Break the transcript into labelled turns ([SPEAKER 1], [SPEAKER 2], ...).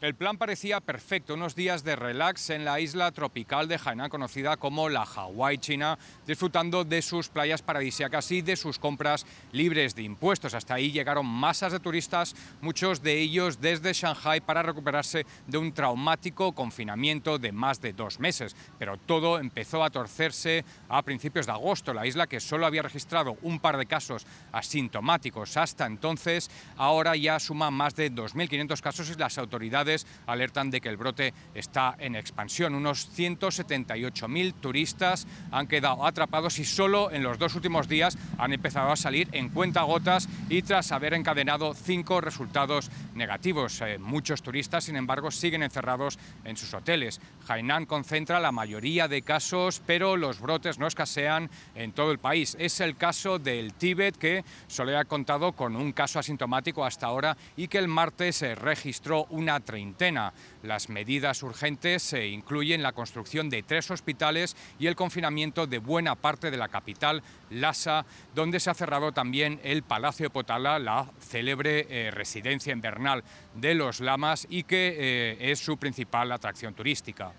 [SPEAKER 1] El plan parecía perfecto, unos días de relax en la isla tropical de Hainan, conocida como la Hawái China, disfrutando de sus playas paradisíacas y de sus compras libres de impuestos. Hasta ahí llegaron masas de turistas, muchos de ellos desde Shanghai para recuperarse de un traumático confinamiento de más de dos meses. Pero todo empezó a torcerse a principios de agosto. La isla, que solo había registrado un par de casos asintomáticos hasta entonces, ahora ya suma más de 2.500 casos y las autoridades alertan de que el brote está en expansión. Unos 178.000 turistas han quedado atrapados y solo en los dos últimos días han empezado a salir en gotas y tras haber encadenado cinco resultados negativos. Eh, muchos turistas, sin embargo, siguen encerrados en sus hoteles. Hainan concentra la mayoría de casos, pero los brotes no escasean en todo el país. Es el caso del Tíbet, que solo ha contado con un caso asintomático hasta ahora y que el martes se eh, registró una treintena. Las medidas urgentes eh, incluyen la construcción de tres hospitales y el confinamiento de buena parte de la capital, Lhasa, donde se ha cerrado también el Palacio Potala, la célebre residencia residencia invernal de los lamas y que eh, es su principal atracción turística.